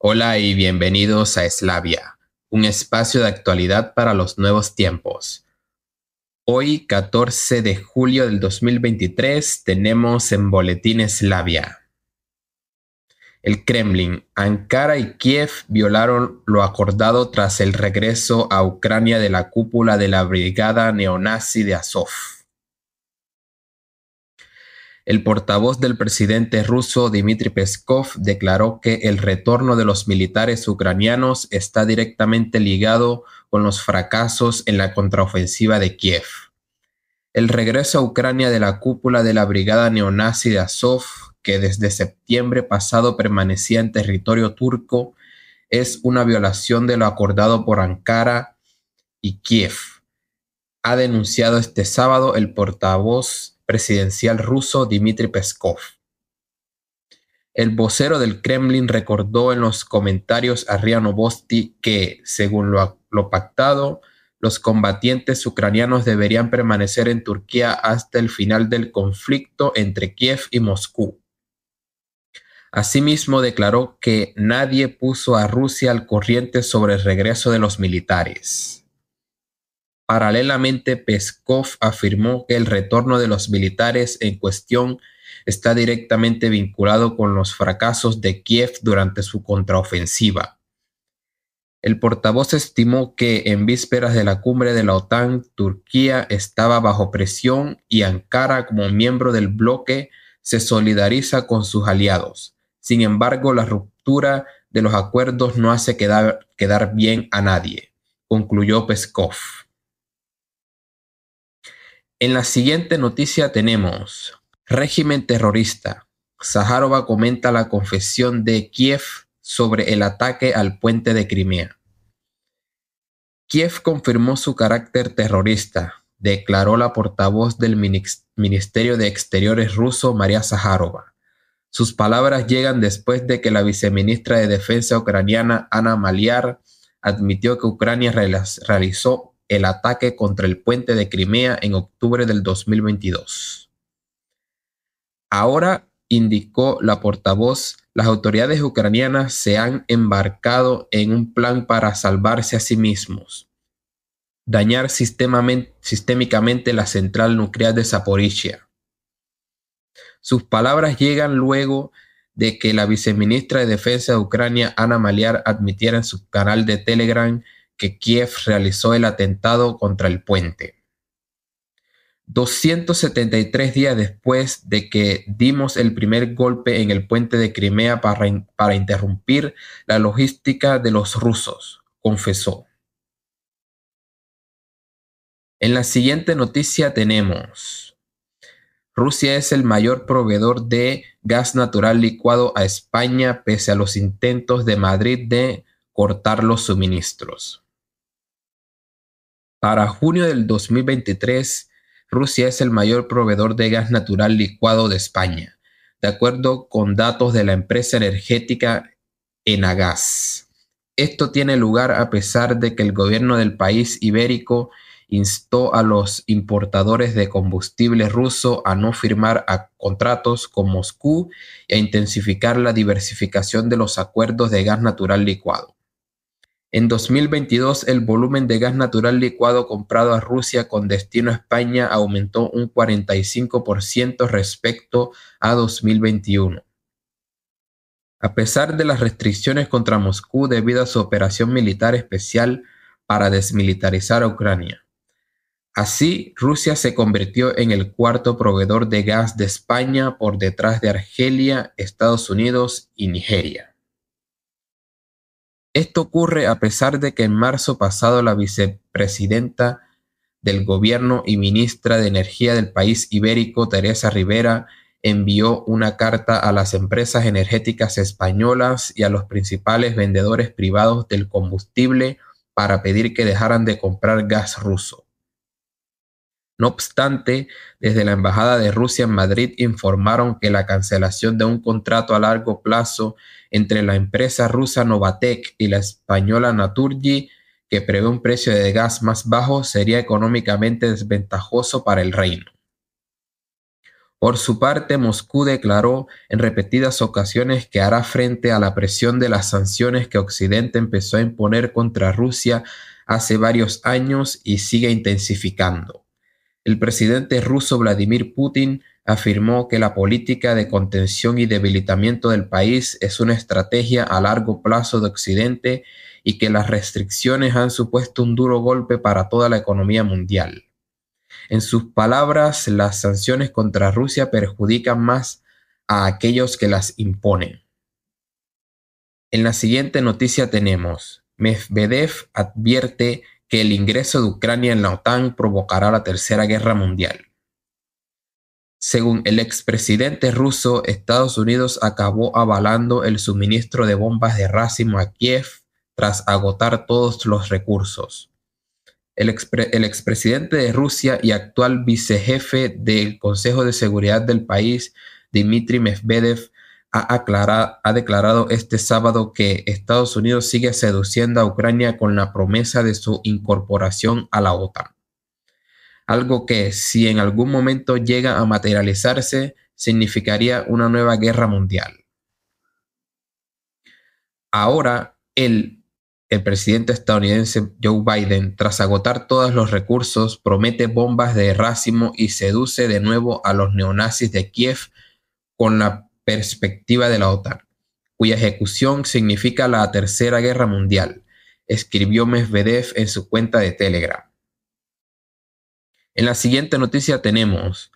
Hola y bienvenidos a Eslavia, un espacio de actualidad para los nuevos tiempos. Hoy, 14 de julio del 2023, tenemos en Boletín Eslavia. El Kremlin, Ankara y Kiev violaron lo acordado tras el regreso a Ucrania de la cúpula de la brigada neonazi de Azov. El portavoz del presidente ruso Dmitry Peskov declaró que el retorno de los militares ucranianos está directamente ligado con los fracasos en la contraofensiva de Kiev. El regreso a Ucrania de la cúpula de la brigada neonazi de Azov, que desde septiembre pasado permanecía en territorio turco, es una violación de lo acordado por Ankara y Kiev. Ha denunciado este sábado el portavoz presidencial ruso Dmitry Peskov. El vocero del Kremlin recordó en los comentarios a Rianovosti que, según lo pactado, los combatientes ucranianos deberían permanecer en Turquía hasta el final del conflicto entre Kiev y Moscú. Asimismo, declaró que nadie puso a Rusia al corriente sobre el regreso de los militares. Paralelamente, Peskov afirmó que el retorno de los militares en cuestión está directamente vinculado con los fracasos de Kiev durante su contraofensiva. El portavoz estimó que en vísperas de la cumbre de la OTAN, Turquía estaba bajo presión y Ankara, como miembro del bloque, se solidariza con sus aliados. Sin embargo, la ruptura de los acuerdos no hace quedar, bien a nadie, concluyó Peskov. En la siguiente noticia tenemos régimen terrorista. Zaharova comenta la confesión de Kiev sobre el ataque al puente de Crimea. Kiev confirmó su carácter terrorista, declaró la portavoz del Ministerio de Exteriores ruso María Zaharova. Sus palabras llegan después de que la viceministra de Defensa ucraniana Ana Maliar admitió que Ucrania realizó el ataque contra el puente de Crimea en octubre del 2022. Ahora, indicó la portavoz, las autoridades ucranianas se han embarcado en un plan para salvarse a sí mismos, dañar sistémicamente la central nuclear de Zaporizhia. Sus palabras llegan luego de que la viceministra de Defensa de Ucrania, Ana Maliar, admitiera en su canal de Telegram que Kiev realizó el atentado contra el puente. 273 días después de que dimos el primer golpe en el puente de Crimea para, para interrumpir la logística de los rusos, confesó. En la siguiente noticia tenemos, Rusia es el mayor proveedor de gas natural licuado a España pese a los intentos de Madrid de cortar los suministros. Para junio del 2023, Rusia es el mayor proveedor de gas natural licuado de España, de acuerdo con datos de la empresa energética Enagas. Esto tiene lugar a pesar de que el gobierno del país ibérico instó a los importadores de combustible ruso a no firmar contratos con Moscú e a intensificar la diversificación de los acuerdos de gas natural licuado. En 2022, el volumen de gas natural licuado comprado a Rusia con destino a España aumentó un 45% respecto a 2021. A pesar de las restricciones contra Moscú debido a su operación militar especial para desmilitarizar a Ucrania. Así, Rusia se convirtió en el cuarto proveedor de gas de España por detrás de Argelia, Estados Unidos y Nigeria. Esto ocurre a pesar de que en marzo pasado la vicepresidenta del gobierno y ministra de Energía del país ibérico, Teresa Rivera, envió una carta a las empresas energéticas españolas y a los principales vendedores privados del combustible para pedir que dejaran de comprar gas ruso. No obstante, desde la Embajada de Rusia en Madrid informaron que la cancelación de un contrato a largo plazo entre la empresa rusa Novatek y la española Naturgy, que prevé un precio de gas más bajo, sería económicamente desventajoso para el reino. Por su parte, Moscú declaró en repetidas ocasiones que hará frente a la presión de las sanciones que Occidente empezó a imponer contra Rusia hace varios años y sigue intensificando. El presidente ruso Vladimir Putin afirmó que la política de contención y debilitamiento del país es una estrategia a largo plazo de Occidente y que las restricciones han supuesto un duro golpe para toda la economía mundial. En sus palabras, las sanciones contra Rusia perjudican más a aquellos que las imponen. En la siguiente noticia tenemos, Medvedev advierte que el ingreso de Ucrania en la OTAN provocará la Tercera Guerra Mundial. Según el expresidente ruso, Estados Unidos acabó avalando el suministro de bombas de racimo a Kiev tras agotar todos los recursos. El, expresidente de Rusia y actual vicejefe del Consejo de Seguridad del país, Dmitry Medvedev, ha declarado este sábado que Estados Unidos sigue seduciendo a Ucrania con la promesa de su incorporación a la OTAN algo que si en algún momento llega a materializarse significaría una nueva guerra mundial. Ahora, el, el presidente estadounidense Joe Biden, tras agotar todos los recursos, promete bombas de racimo y seduce de nuevo a los neonazis de Kiev con la perspectiva de la OTAN, cuya ejecución significa la Tercera Guerra Mundial, escribió Medvedev en su cuenta de Telegram. En la siguiente noticia tenemos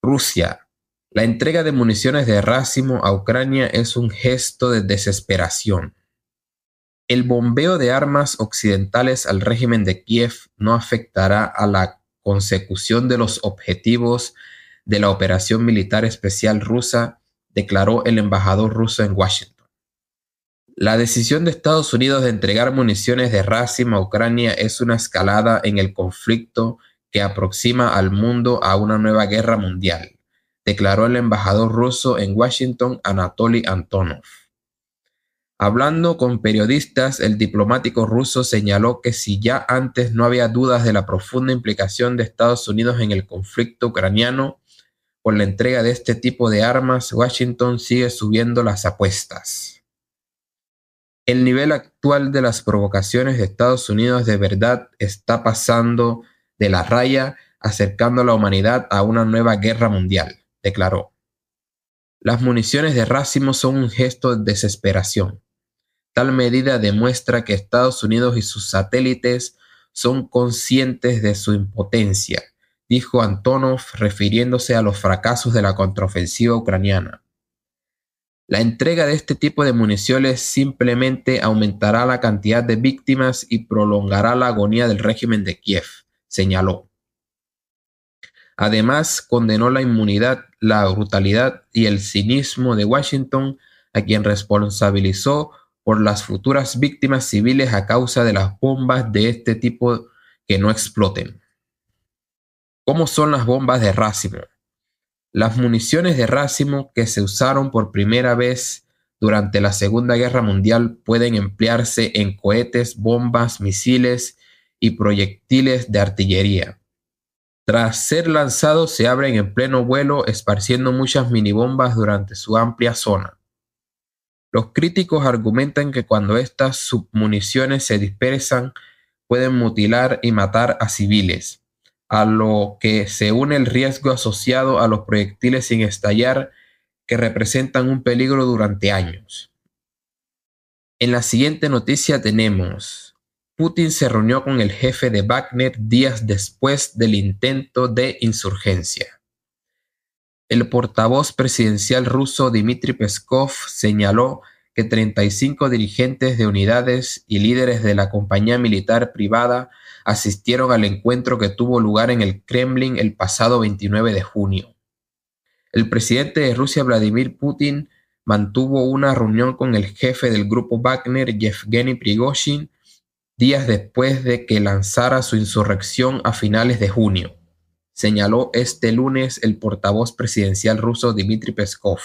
Rusia. La entrega de municiones de racimo a Ucrania es un gesto de desesperación. El bombeo de armas occidentales al régimen de Kiev no afectará a la consecución de los objetivos de la operación militar especial rusa, declaró el embajador ruso en Washington. La decisión de Estados Unidos de entregar municiones de racimo a Ucrania es una escalada en el conflicto que aproxima al mundo a una nueva guerra mundial, declaró el embajador ruso en Washington Anatoly Antonov. Hablando con periodistas, el diplomático ruso señaló que si ya antes no había dudas de la profunda implicación de Estados Unidos en el conflicto ucraniano por la entrega de este tipo de armas, Washington sigue subiendo las apuestas. El nivel actual de las provocaciones de Estados Unidos de verdad está pasando de la raya, acercando a la humanidad a una nueva guerra mundial, declaró. Las municiones de racimo son un gesto de desesperación. Tal medida demuestra que Estados Unidos y sus satélites son conscientes de su impotencia, dijo Antonov refiriéndose a los fracasos de la contraofensiva ucraniana. La entrega de este tipo de municiones simplemente aumentará la cantidad de víctimas y prolongará la agonía del régimen de Kiev señaló. Además, condenó la inmunidad, la brutalidad y el cinismo de Washington, a quien responsabilizó por las futuras víctimas civiles a causa de las bombas de este tipo que no exploten. ¿Cómo son las bombas de racimo? Las municiones de racimo que se usaron por primera vez durante la Segunda Guerra Mundial pueden emplearse en cohetes, bombas, misiles y proyectiles de artillería. Tras ser lanzados, se abren en pleno vuelo, esparciendo muchas minibombas durante su amplia zona. Los críticos argumentan que cuando estas submuniciones se dispersan, pueden mutilar y matar a civiles, a lo que se une el riesgo asociado a los proyectiles sin estallar, que representan un peligro durante años. En la siguiente noticia tenemos Putin se reunió con el jefe de Wagner días después del intento de insurgencia. El portavoz presidencial ruso Dmitry Peskov señaló que 35 dirigentes de unidades y líderes de la compañía militar privada asistieron al encuentro que tuvo lugar en el Kremlin el pasado 29 de junio. El presidente de Rusia Vladimir Putin mantuvo una reunión con el jefe del grupo Wagner, Yevgeny Prigozhin, días después de que lanzara su insurrección a finales de junio, señaló este lunes el portavoz presidencial ruso Dmitry Peskov.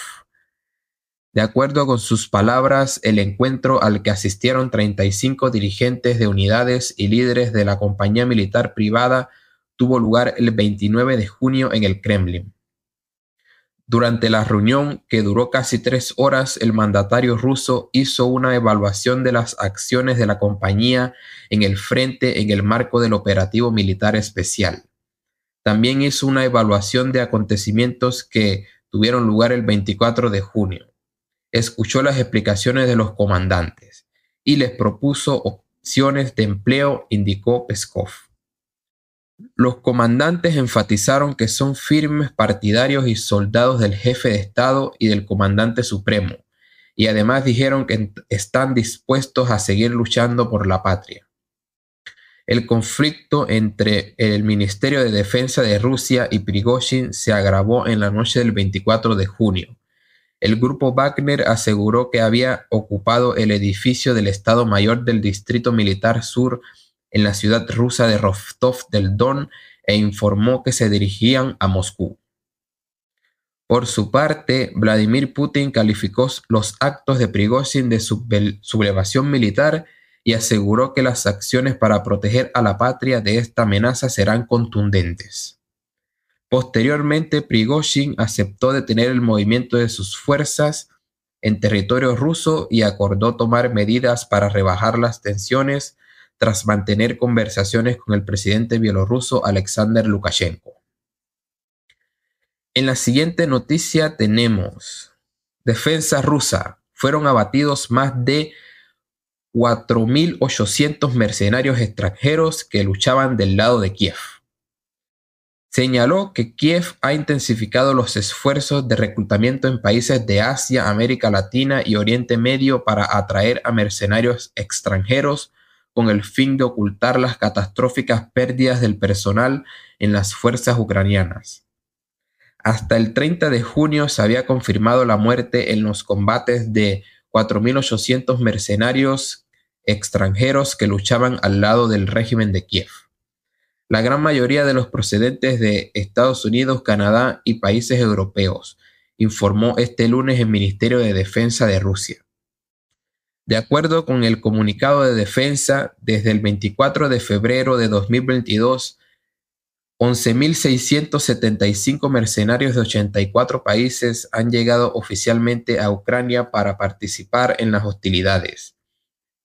De acuerdo con sus palabras, el encuentro al que asistieron 35 dirigentes de unidades y líderes de la compañía militar privada tuvo lugar el 29 de junio en el Kremlin. Durante la reunión, que duró casi tres horas, el mandatario ruso hizo una evaluación de las acciones de la compañía en el frente en el marco del operativo militar especial. También hizo una evaluación de acontecimientos que tuvieron lugar el 24 de junio. Escuchó las explicaciones de los comandantes y les propuso opciones de empleo, indicó Peskov. Los comandantes enfatizaron que son firmes partidarios y soldados del jefe de Estado y del comandante supremo, y además dijeron que están dispuestos a seguir luchando por la patria. El conflicto entre el Ministerio de Defensa de Rusia y Prigozhin se agravó en la noche del 24 de junio. El grupo Wagner aseguró que había ocupado el edificio del Estado Mayor del Distrito Militar Sur en la ciudad rusa de Rostov del Don e informó que se dirigían a Moscú. Por su parte, Vladimir Putin calificó los actos de Prigozhin de sublevación militar y aseguró que las acciones para proteger a la patria de esta amenaza serán contundentes. Posteriormente, Prigozhin aceptó detener el movimiento de sus fuerzas en territorio ruso y acordó tomar medidas para rebajar las tensiones tras mantener conversaciones con el presidente bielorruso Alexander Lukashenko. En la siguiente noticia tenemos defensa rusa. Fueron abatidos más de 4.800 mercenarios extranjeros que luchaban del lado de Kiev. Señaló que Kiev ha intensificado los esfuerzos de reclutamiento en países de Asia, América Latina y Oriente Medio para atraer a mercenarios extranjeros con el fin de ocultar las catastróficas pérdidas del personal en las fuerzas ucranianas. Hasta el 30 de junio se había confirmado la muerte en los combates de 4.800 mercenarios extranjeros que luchaban al lado del régimen de Kiev. La gran mayoría de los procedentes de Estados Unidos, Canadá y países europeos, informó este lunes el Ministerio de Defensa de Rusia. De acuerdo con el comunicado de defensa, desde el 24 de febrero de 2022, 11.675 mercenarios de 84 países han llegado oficialmente a Ucrania para participar en las hostilidades.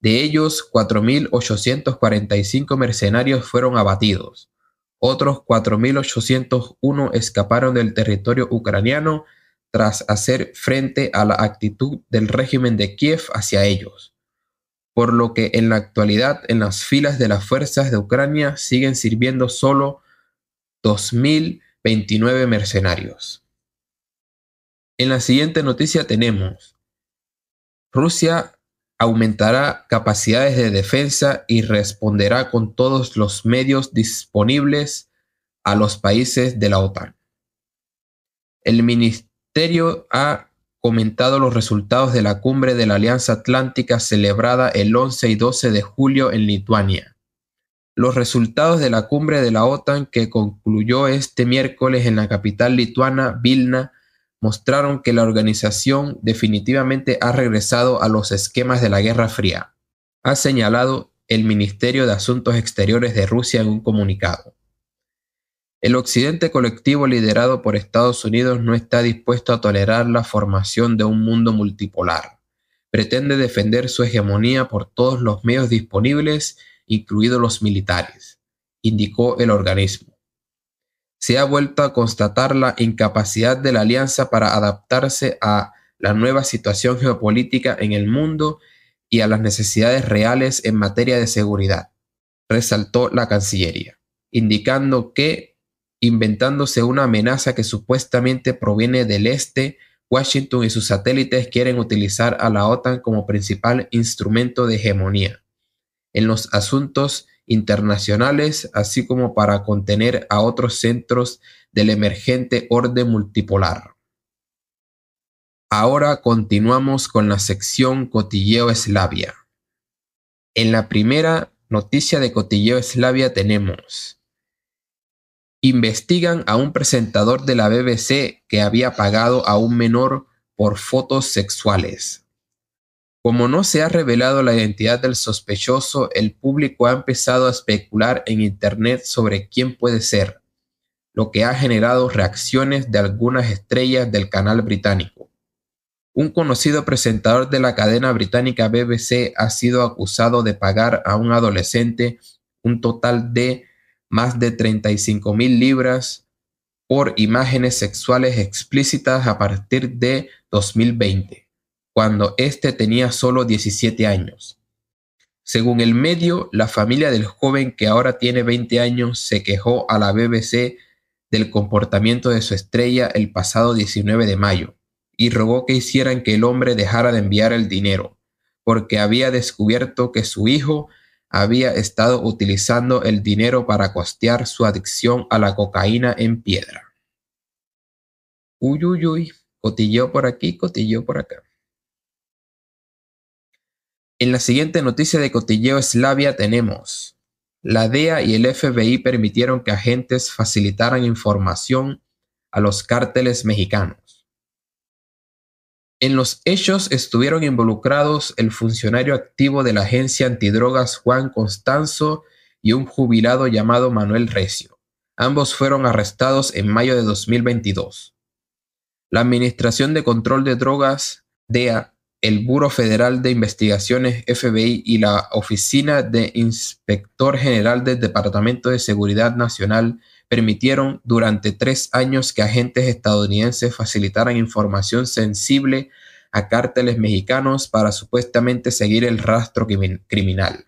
De ellos, 4.845 mercenarios fueron abatidos. Otros 4.801 escaparon del territorio ucraniano tras hacer frente a la actitud del régimen de Kiev hacia ellos, por lo que en la actualidad en las filas de las fuerzas de Ucrania siguen sirviendo solo 2.029 mercenarios. En la siguiente noticia tenemos, Rusia aumentará capacidades de defensa y responderá con todos los medios disponibles a los países de la OTAN. El, ministerio ha comentado los resultados de la cumbre de la Alianza Atlántica celebrada el 11 y 12 de julio en Lituania. Los resultados de la cumbre de la OTAN que concluyó este miércoles en la capital lituana, Vilna, mostraron que la organización definitivamente ha regresado a los esquemas de la Guerra Fría, ha señalado el Ministerio de Asuntos Exteriores de Rusia en un comunicado. El occidente colectivo liderado por Estados Unidos no está dispuesto a tolerar la formación de un mundo multipolar. Pretende defender su hegemonía por todos los medios disponibles, incluidos los militares, indicó el organismo. Se ha vuelto a constatar la incapacidad de la alianza para adaptarse a la nueva situación geopolítica en el mundo y a las necesidades reales en materia de seguridad, resaltó la Cancillería, indicando que inventándose una amenaza que supuestamente proviene del este, Washington y sus satélites quieren utilizar a la OTAN como principal instrumento de hegemonía en los asuntos internacionales, así como para contener a otros centros del emergente orden multipolar. Ahora continuamos con la sección Cotilleo Eslavia. En la primera noticia de Cotilleo Eslavia tenemos investigan a un presentador de la BBC que había pagado a un menor por fotos sexuales. Como no se ha revelado la identidad del sospechoso, el público ha empezado a especular en Internet sobre quién puede ser, lo que ha generado reacciones de algunas estrellas del canal británico. Un conocido presentador de la cadena británica BBC ha sido acusado de pagar a un adolescente un total de más de 35 mil libras por imágenes sexuales explícitas a partir de 2020, cuando éste tenía solo 17 años. Según el medio, la familia del joven que ahora tiene 20 años se quejó a la BBC del comportamiento de su estrella el pasado 19 de mayo y rogó que hicieran que el hombre dejara de enviar el dinero, porque había descubierto que su hijo había estado utilizando el dinero para costear su adicción a la cocaína en piedra. Uy, uy, uy, cotilleo por aquí, cotilleo por acá. En la siguiente noticia de cotilleo Eslavia tenemos, la DEA y el FBI permitieron que agentes facilitaran información a los cárteles mexicanos. En los hechos estuvieron involucrados el funcionario activo de la agencia antidrogas Juan Constanzo y un jubilado llamado Manuel Recio. Ambos fueron arrestados en mayo de 2022. La Administración de Control de Drogas, DEA, el Buro Federal de Investigaciones, FBI, y la Oficina de Inspector General del Departamento de Seguridad Nacional permitieron durante tres años que agentes estadounidenses facilitaran información sensible a cárteles mexicanos para supuestamente seguir el rastro criminal.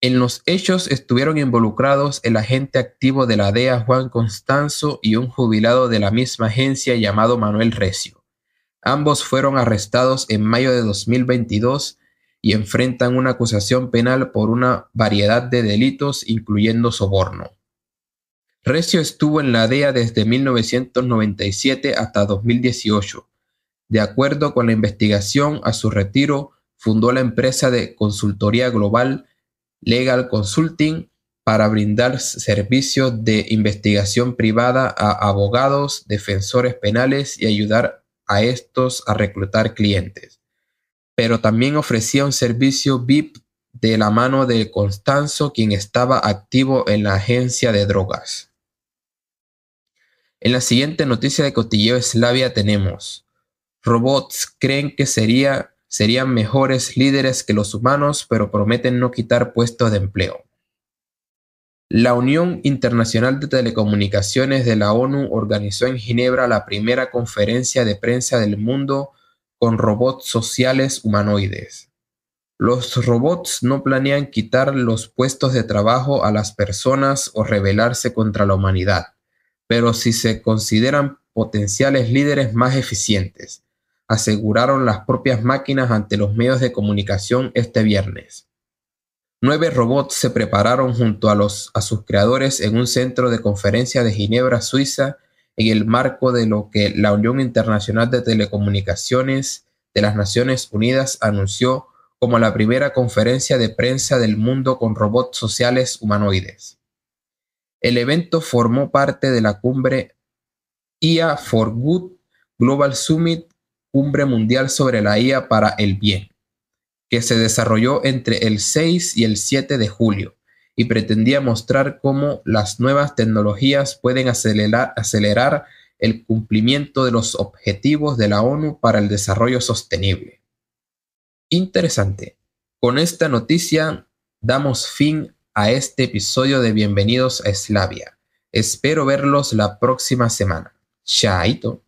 En los hechos estuvieron involucrados el agente activo de la DEA Juan Constanzo y un jubilado de la misma agencia llamado Manuel Recio. Ambos fueron arrestados en mayo de 2022 y enfrentan una acusación penal por una variedad de delitos incluyendo soborno. Recio estuvo en la DEA desde 1997 hasta 2018. De acuerdo con la investigación, a su retiro fundó la empresa de consultoría global Legal Consulting para brindar servicios de investigación privada a abogados, defensores penales y ayudar a estos a reclutar clientes. Pero también ofrecía un servicio VIP de la mano de Constanzo, quien estaba activo en la agencia de drogas. En la siguiente noticia de Cotilleo Eslavia tenemos, robots creen que sería, serían mejores líderes que los humanos, pero prometen no quitar puestos de empleo. La Unión Internacional de Telecomunicaciones de la ONU organizó en Ginebra la primera conferencia de prensa del mundo con robots sociales humanoides. Los robots no planean quitar los puestos de trabajo a las personas o rebelarse contra la humanidad pero si se consideran potenciales líderes más eficientes, aseguraron las propias máquinas ante los medios de comunicación este viernes. Nueve robots se prepararon junto a, sus creadores en un centro de conferencia de Ginebra, Suiza, en el marco de lo que la Unión Internacional de Telecomunicaciones de las Naciones Unidas anunció como la primera conferencia de prensa del mundo con robots sociales humanoides. El evento formó parte de la cumbre IA for Good Global Summit, cumbre mundial sobre la IA para el bien, que se desarrolló entre el 6 y el 7 de julio y pretendía mostrar cómo las nuevas tecnologías pueden acelerar, el cumplimiento de los objetivos de la ONU para el desarrollo sostenible. Interesante. Con esta noticia damos fin a a este episodio de Bienvenidos a Eslavia. Espero verlos la próxima semana. Chaito.